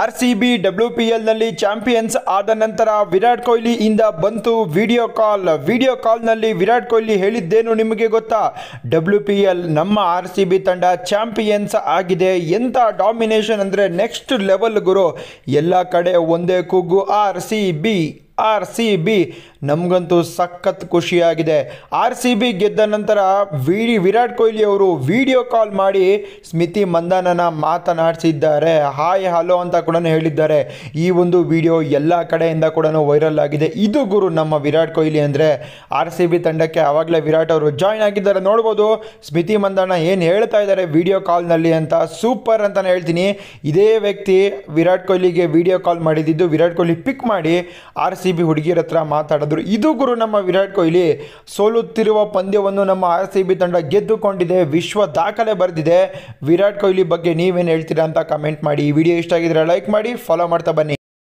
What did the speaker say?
R C B W P ಎಲ್ನಲ್ಲಿ champions ಆದ ನಂತರ ವಿರಾಟ್ ಕೊಹ್ಲಿಯಿಂದ ಬಂತು ವಿಡಿಯೋ ಕಾಲ್ ವಿಡಿಯೋ ಕಾಲ್ನಲ್ಲಿ ವಿರಾಟ್ ಕೊಹ್ಲಿ ಹೇಳಿದ್ದೇನು ನಿಮಗೆ ಗೊತ್ತಾ ಡಬ್ಲ್ಯೂ ಪಿ ಎಲ್ ನಮ್ಮ ಆರ್ ಸಿ ಬಿ ತಂಡ ಚಾಂಪಿಯನ್ಸ್ ಆಗಿದೆ ಎಂಥ ಡಾಮಿನೇಷನ್ ಅಂದರೆ ನೆಕ್ಸ್ಟ್ ಲೆವೆಲ್ ಗುರು ಎಲ್ಲ ಕಡೆ ಒಂದೇ ಕೂಗು R C B R C B ನಮಗಂತೂ ಸಖತ್ ಖುಷಿಯಾಗಿದೆ ಆರ್ ಸಿ ಬಿ ಗೆದ್ದ ನಂತರ ವಿಡಿ ವಿರಾಟ್ ಕೊಹ್ಲಿ ಅವರು ವಿಡಿಯೋ ಕಾಲ್ ಮಾಡಿ ಸ್ಮಿತಿ ಮಂದಾನನ ಮಾತನಾಡಿಸಿದ್ದಾರೆ ಹಾಯ್ ಹಲೋ ಅಂತ ಕೂಡ ಹೇಳಿದ್ದಾರೆ ಈ ಒಂದು ವಿಡಿಯೋ ಎಲ್ಲ ಕಡೆಯಿಂದ ಕೂಡ ವೈರಲ್ ಆಗಿದೆ ಇದು ಗುರು ನಮ್ಮ ವಿರಾಟ್ ಕೊಹ್ಲಿ ಅಂದರೆ ಆರ್ ಸಿ ಬಿ ತಂಡಕ್ಕೆ ಆವಾಗಲೇ ವಿರಾಟ್ ಅವರು ಜಾಯ್ನ್ ಆಗಿದ್ದಾರೆ ನೋಡ್ಬೋದು ಸ್ಮಿತಿ ಮಂದಾನ ಏನು ಹೇಳ್ತಾ ಇದ್ದಾರೆ ವಿಡಿಯೋ ಕಾಲ್ನಲ್ಲಿ ಅಂತ ಸೂಪರ್ ಅಂತ ಹೇಳ್ತೀನಿ ಇದೇ ವ್ಯಕ್ತಿ ವಿರಾಟ್ ಕೊಹ್ಲಿಗೆ ವಿಡಿಯೋ ಕಾಲ್ ಮಾಡಿದ್ದು ವಿರಾಟ್ ಕೊಹ್ಲಿ ಪಿಕ್ ಮಾಡಿ ಆರ್ ಸಿ ಬಿ ಹುಡುಗಿರ ಹತ್ರ ಮಾತಾಡೋದು ಇದು ಗುರು ನಮ್ಮ ವಿರಾಟ್ ಕೊಹ್ಲಿ ಸೋಲುತ್ತಿರುವ ಪಂದ್ಯವನ್ನು ನಮ್ಮ ಆರ್ ಸಿ ಬಿ ತಂಡ ಗೆದ್ದುಕೊಂಡಿದೆ ವಿಶ್ವ ದಾಖಲೆ ಬರೆದಿದೆ ವಿರಾಟ್ ಕೊಹ್ಲಿ ಬಗ್ಗೆ ನೀವೇನು ಹೇಳ್ತೀರಾ ಅಂತ ಕಮೆಂಟ್ ಮಾಡಿ ಈ ವಿಡಿಯೋ ಇಷ್ಟ ಆಗಿದ್ರೆ ಲೈಕ್ ಮಾಡಿ ಫಾಲೋ ಮಾಡ್ತಾ ಬನ್ನಿ